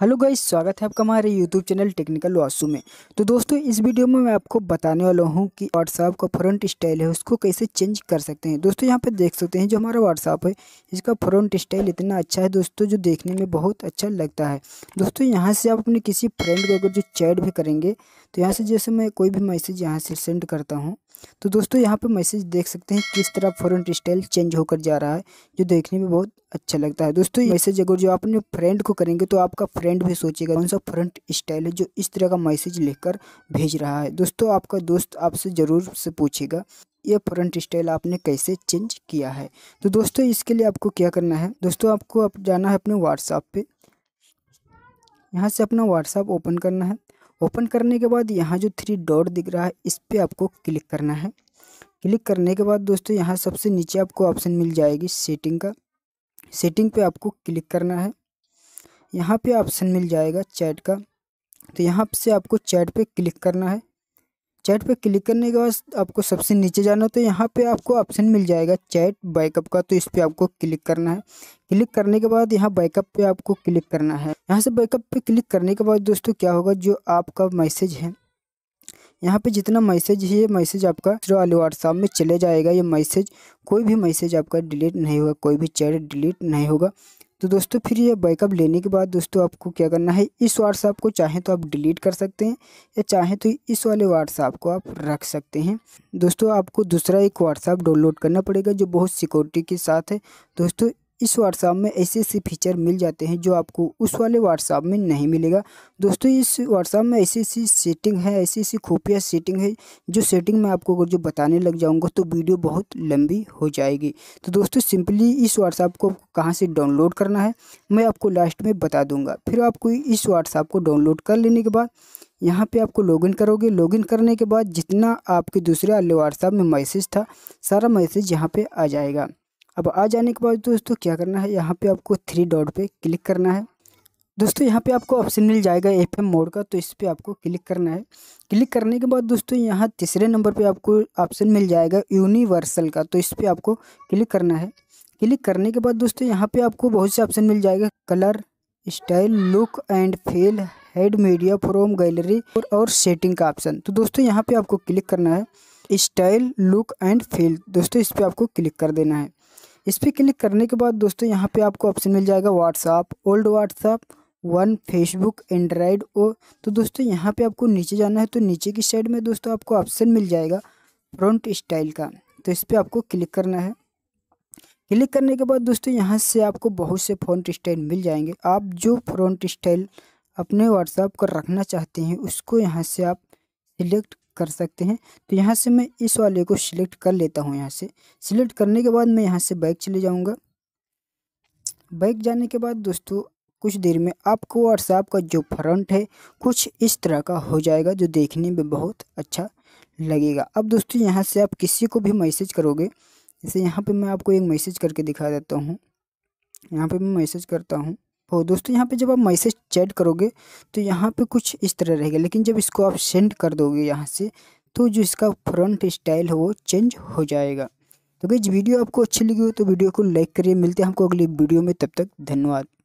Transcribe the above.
hello guys स्वागत है आपका हमारे यूट्यूब चैनल टेक्निकल वासु में तो दोस्तों इस वीडियो में मैं आपको बताने वाला हूं कि व्हाट्सएप का फ्रंट स्टाइल है उसको कैसे चेंज कर सकते हैं दोस्तों यहां पर देख सकते हैं जो हमारा व्हाट्सएप है इसका फ्रंट स्टाइल इतना अच्छा है दोस्तों जो देखने में बहुत अच्छा लगता है दोस्तों यहाँ से आप अपने किसी फ्रेंड को अगर जो चैट भी करेंगे तो यहाँ से जैसे मैं कोई भी मैसेज यहाँ से सेंड करता हूँ तो दोस्तों यहाँ पर मैसेज देख सकते हैं किस तरह फ्रंट स्टाइल चेंज होकर जा रहा है जो देखने में बहुत अच्छा लगता है दोस्तों मैसेज अगर जो आप अपने फ्रेंड को करेंगे तो आपका फ्रेंड भी सोचेगा कौन सा फ्रंट स्टाइल है जो इस तरह का मैसेज लिखकर भेज रहा है दोस्तों आपका दोस्त आपसे ज़रूर से पूछेगा ये फ्रंट स्टाइल आपने कैसे चेंज किया है तो दोस्तों इसके लिए आपको क्या करना है दोस्तों आपको आप जाना है अपने व्हाट्सएप पर यहाँ से अपना व्हाट्सएप ओपन करना है ओपन करने के बाद यहाँ जो थ्री डॉट दिख रहा है इस पर आपको क्लिक करना है क्लिक करने के बाद दोस्तों यहाँ सबसे नीचे आपको ऑप्शन मिल जाएगी सेटिंग का सेटिंग पे आपको क्लिक करना है यहाँ पे ऑप्शन मिल जाएगा चैट का तो यहाँ से आपको चैट पे क्लिक करना है चैट पे क्लिक करने के बाद आपको सबसे नीचे जाना तो यहाँ पे आपको ऑप्शन मिल जाएगा चैट बैकअप का तो इस पर आपको क्लिक करना है क्लिक करने के बाद यहाँ बैकअप पे आपको क्लिक करना है यहाँ से बैकअप पे क्लिक करने के बाद दोस्तों क्या होगा जो आपका मैसेज है यहाँ पे जितना मैसेज है ये मैसेज आपका वाले व्हाट्सअप में चले जाएगा ये मैसेज कोई भी मैसेज आपका डिलीट नहीं होगा कोई भी चैट डिलीट नहीं होगा तो दोस्तों फिर ये बैकअप लेने के बाद दोस्तों आपको क्या करना है इस व्हाट्सएप को चाहे तो आप डिलीट कर सकते हैं या चाहे तो इस वाले व्हाट्सएप को आप रख सकते हैं दोस्तों आपको दूसरा एक व्हाट्सअप डाउनलोड करना पड़ेगा जो बहुत सिक्योरिटी के साथ है दोस्तों इस व्हाट्सअप में ऐसे ऐसे फीचर मिल जाते हैं जो आपको उस वाले व्हाट्सअप में नहीं मिलेगा दोस्तों इस व्हाट्सअप में ऐसी ऐसी सेटिंग है ऐसी ऐसी खुफिया सेटिंग है जो सेटिंग मैं आपको अगर जो बताने लग जाऊँगा तो वीडियो बहुत लंबी हो जाएगी तो दोस्तों सिंपली इस व्हाट्सअप को कहाँ से डाउनलोड करना है मैं आपको लास्ट में बता दूँगा फिर आपको इस व्हाट्सअप को डाउनलोड कर लेने के बाद यहाँ पे आपको लॉगिन करोगे लॉगिन करने के बाद जितना आपके दूसरे वाले व्हाट्सअप में मैसेज था सारा मैसेज यहाँ पे आ जाएगा अब आ जाने के बाद दोस्तों क्या करना है यहाँ पे आपको थ्री डॉट पे क्लिक करना है दोस्तों यहाँ पे आपको ऑप्शन मिल जाएगा एफ एम मोड का तो इस पर आपको क्लिक करना है क्लिक करने के बाद दोस्तों यहाँ तीसरे नंबर पे आपको ऑप्शन मिल जाएगा यूनिवर्सल का तो इस पर आपको क्लिक करना है क्लिक करने के बाद दोस्तों यहाँ पर आपको बहुत से ऑप्शन मिल जाएगा colour style look and feel head media from gallery और, और सेटिंग का ऑप्शन तो दोस्तों यहाँ पर आपको क्लिक करना है स्टाइल लुक एंड फील दोस्तों इस पर आपको क्लिक कर देना है इस पर क्लिक करने के बाद दोस्तों यहाँ पे आपको ऑप्शन मिल जाएगा WhatsApp old WhatsApp one Facebook Android O तो दोस्तों यहाँ पे आपको नीचे जाना है तो नीचे की साइड में दोस्तों आपको ऑप्शन मिल जाएगा फ्रंट स्टाइल का तो इस पर आपको क्लिक करना है क्लिक करने के बाद दोस्तों यहाँ से आपको बहुत से फ्रंट स्टाइल मिल जाएंगे आप जो फ्रंट स्टाइल अपने व्हाट्सएप पर रखना चाहते हैं उसको यहाँ से आप सिलेक्ट कर सकते हैं तो यहाँ से मैं इस वाले को सिलेक्ट कर लेता हूँ यहाँ से सिलेक्ट करने के बाद मैं यहाँ से बाइक चले जाऊँगा बाइक जाने के बाद दोस्तों कुछ देर में आपको व्हाट्सएप का जो फ्रंट है कुछ इस तरह का हो जाएगा जो देखने में बहुत अच्छा लगेगा अब दोस्तों यहाँ से आप किसी को भी मैसेज करोगे जैसे यहाँ पे मैं आपको एक मैसेज करके दिखा देता हूँ यहाँ पे मैं मैसेज करता हूँ हो तो दोस्तों यहाँ पे जब आप मैसेज चैट करोगे तो यहाँ पे कुछ इस तरह रहेगा लेकिन जब इसको आप सेंड कर दोगे यहाँ से तो जो इसका फ्रंट स्टाइल है वो चेंज हो जाएगा तो गई वीडियो आपको अच्छी लगी हो तो वीडियो को लाइक करिए मिलते हैं हमको अगली वीडियो में तब तक धन्यवाद